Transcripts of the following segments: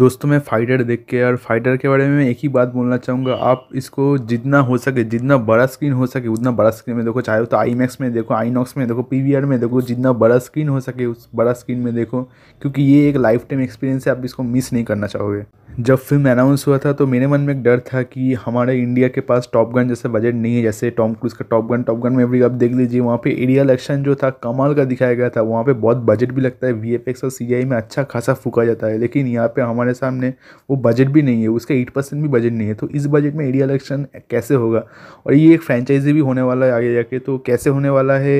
दोस्तों मैं फाइटर देख के और फाइटर के बारे में मैं एक ही बात बोलना चाहूँगा आप इसको जितना हो सके जितना बड़ा स्क्रीन हो सके उतना बड़ा स्क्रीन में देखो चाहे तो आई मैक्स में देखो आई नॉक्स में देखो पी में देखो जितना बड़ा स्क्रीन हो सके उस बड़ा स्क्रीन में देखो क्योंकि ये एक लाइफ टाइम एक्सपीरियंस है आप इसको मिस नहीं करना चाहोगे जब फिल्म अनाउंस हुआ था तो मेरे मन में एक डर था कि हमारे इंडिया के पास टॉप गन जैसा बजट नहीं है जैसे टॉम क्रूज का टॉप गन टॉप गन में भी आप देख लीजिए वहाँ पे एरियल एक्शन जो था कमाल का दिखाया गया था वहाँ पे बहुत बजट भी लगता है वी और सी में अच्छा खासा फूका जाता है लेकिन यहाँ पर हमारे सामने वो बजट भी नहीं है उसका एट परसेंट भी बजट नहीं है तो इस बजट में एरियल एक्शन कैसे होगा और ये एक फ्रेंचाइजी भी होने वाला है आगे जाके तो कैसे होने वाला है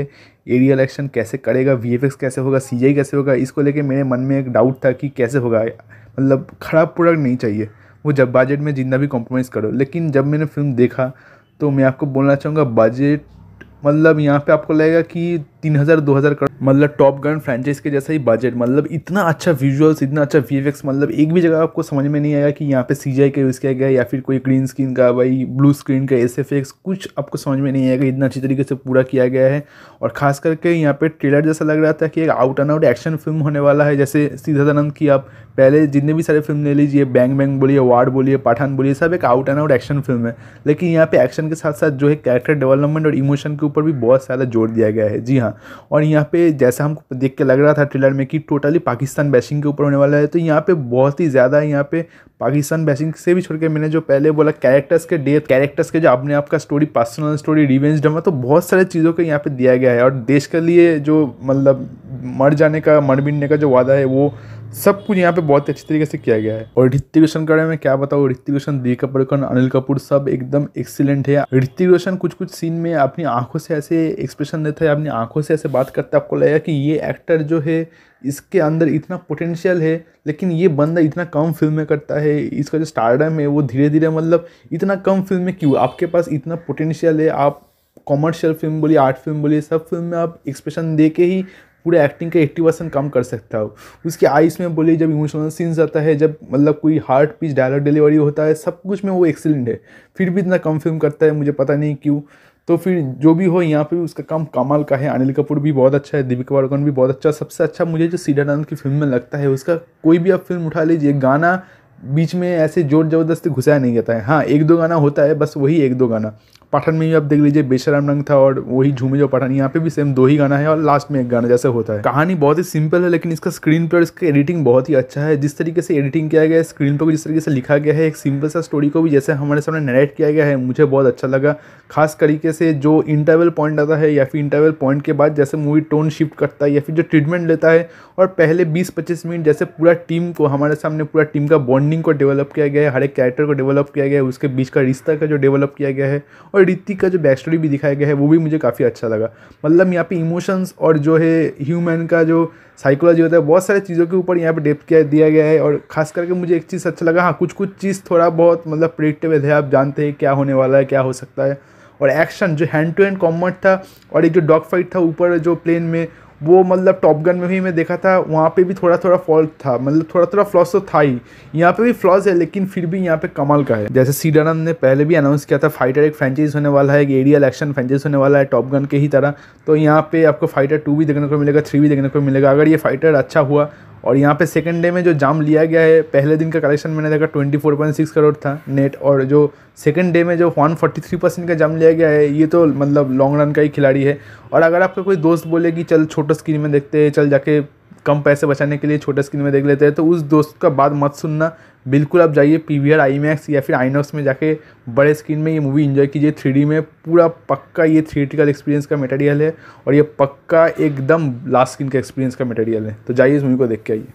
एरियल एक्शन कैसे करेगा वी कैसे होगा सी कैसे होगा इसको लेकर मेरे मन में एक डाउट था कि कैसे होगा मतलब ख़राब प्रोडक्ट नहीं चाहिए वो जब बजट में जितना भी कॉम्प्रोमाइज़ करो लेकिन जब मैंने फिल्म देखा तो मैं आपको बोलना चाहूँगा बजट मतलब यहाँ पे आपको लगेगा कि तीन हज़ार दो हज़ार करोड़ मतलब टॉप गन फ्रेंचाइज के जैसा ही बजट मतलब इतना अच्छा विजुअल्स इतना अच्छा वी मतलब एक भी जगह आपको समझ में नहीं आया कि यहाँ पे सी का यूज़ किया गया या फिर कोई ग्रीन स्क्रीन का भाई ब्लू स्क्रीन का एस कुछ आपको समझ में नहीं आएगा इतना अच्छी तरीके से पूरा किया गया है और खास करके यहाँ पर ट्रेलर जैसा लग रहा था कि एक out and out action film होने वाला है जैसे सिद्धानंद की आप पहले जितने भी सारे फिल्म ले लीजिए बैंग बैंग बोलिए वार्ड बोलिए पाठान बोलिए सब एक out and out action film है लेकिन यहाँ पे एक्शन के साथ साथ जो है कैरेक्टर डेवलपमेंट और इमोशन के ऊपर भी बहुत सारा जोर दिया गया है जी हाँ था और यहाँ पे जैसा हमको देख के लग रहा था ट्रेलर में कि टोटली पाकिस्तान बैशिंग के ऊपर होने वाला है तो यहाँ पे बहुत ही ज़्यादा यहाँ पे पाकिस्तान बैशिंग से भी छोड़ के मैंने जो पहले बोला कैरेक्टर्स के डेथ कैरेक्टर्स के जो अपने आपका story personal story revenge drama तो बहुत सारे चीज़ों को यहाँ पे दिया गया है और देश के लिए जो मतलब मर जाने का मर मिटने का जो वादा है वो सब कुछ यहाँ पे बहुत अच्छी तरीके से किया गया है और ऋतिक रोशन के बारे में क्या बताऊँ ऋतिक रोशन दीपिका पड़कन अनिल कपूर सब एकदम एक्सीलेंट है ऋतिक रोशन कुछ कुछ सीन में अपनी आंखों से ऐसे एक्सप्रेशन देता है अपनी आंखों से ऐसे बात करते आपको लगेगा कि ये एक्टर जो है इसके अंदर इतना पोटेंशियल है लेकिन ये बंदा इतना कम फिल्म में करता है इसका जो स्टारडम है वो धीरे धीरे मतलब इतना कम फिल्म में क्यों आपके पास इतना पोटेंशियल है आप कॉमर्शियल फिल्म बोलिए आर्ट फिल्म बोलिए सब फिल्म में आप एक्सप्रेशन दे के ही पूरे एक्टिंग का एट्टी परसेंट कम कर सकता हो उसकी आइस में बोलिए जब इमोशनल सीन्स आता है जब मतलब कोई हार्ट पीस डायलॉग डिलीवरी होता है सब कुछ में वो एक्सीलेंट है फिर भी इतना कम फिल्म करता है मुझे पता नहीं क्यों तो फिर जो भी हो यहाँ पे उसका काम कमाल का है अनिल कपूर भी बहुत अच्छा है दीपिका पाडुकोण भी बहुत अच्छा सबसे अच्छा मुझे जो सीडानंद की फिल्म में लगता है उसका कोई भी आप फिल्म उठा लीजिए गाना बीच में ऐसे जोर ज़बरदस्ती घुसाया नहीं जाता है हाँ एक दो गाना होता है बस वही एक दो गाना पठन में भी आप देख लीजिए बेशराम रंग था और वही झूमे जो पठान यहाँ पे भी सेम दो ही गाना है और लास्ट में एक गाना जैसे होता है कहानी बहुत ही सिंपल है लेकिन इसका स्क्रीन पर इसका एडिटिंग बहुत ही अच्छा है जिस तरीके से एडिटिंग किया गया है स्क्रीन पर जिस तरीके से लिखा गया है एक सिंपल सा स्टोरी को भी जैसे हमारे सामने नरेट किया गया है मुझे बहुत अच्छा लगा खास तरीके से जो इंटरवल पॉइंट आता है या फिर इंटरवल पॉइंट के बाद जैसे मूवी टोन शिफ्ट करता है या फिर जो ट्रीटमेंट लेता है और पहले बीस पच्चीस मिनट जैसे पूरा टीम को हमारे सामने पूरा टीम का बॉन्डिंग को डेवलप किया गया है हर एक कैरेक्टर को डेवलप किया गया है उसके बीच का रिश्ता का जो डेवलप किया गया है और और ऋतिक का जो बैक स्टोरी भी दिखाया गया है वो भी मुझे काफ़ी अच्छा लगा मतलब यहाँ पे इमोशंस और जो है ह्यूमन का जो साइकोलॉजी होता है बहुत सारे चीज़ों के ऊपर यहाँ पे डेप्थ किया दिया गया है और खास करके मुझे एक चीज़ अच्छा लगा हाँ कुछ कुछ चीज़ थोड़ा बहुत मतलब प्रिडिक्टेबल है आप जानते हैं क्या होने वाला है क्या हो सकता है और एक्शन जो हैंड टू हैंड कॉम्बट था और एक जो डॉग फाइट था ऊपर जो प्लेन में वो मतलब टॉप गन में भी मैं देखा था वहाँ पे भी थोड़ा थोड़ा फॉल्ट था मतलब थोड़ा थोड़ा फ्लॉस तो था ही यहाँ पे भी फ्लॉस है लेकिन फिर भी यहाँ पे कमाल का है जैसे सीडानंद ने पहले भी अनाउंस किया था फाइटर एक फ्रेंचाइज होने वाला है एक एरियल एक्शन फ्रेंचाइज होने वाला है टॉप गन के ही तरह तो यहाँ पे आपको फाइटर टू भी देखने को मिलेगा थ्री भी देखने को मिलेगा अगर ये फाइटर अच्छा हुआ और यहाँ पे सेकेंड डे में जो जाम लिया गया है पहले दिन का कलेक्शन मैंने देखा 24.6 करोड़ था नेट और जो सेकेंड डे में जो 143 परसेंट का जाम लिया गया है ये तो मतलब लॉन्ग रन का ही खिलाड़ी है और अगर आपका कोई दोस्त बोले कि चल छोटा स्क्रीन में देखते हैं चल जाके कम पैसे बचाने के लिए छोटे स्क्रीन में देख लेते हैं तो उस दोस्त का बात मत सुनना बिल्कुल आप जाइए P V R IMAX या फिर आइनॉक्स में जाके बड़े स्क्रीन में ये मूवी इन्जॉय कीजिए थ्री में पूरा पक्का ये थिएटिकल एक्सपीरियंस का मटेरियल है और ये पक्का एकदम लास्ट स्क्रीन का एक्सपीरियंस का मटेरियल है तो जाइए इस मूवी को देख के आइए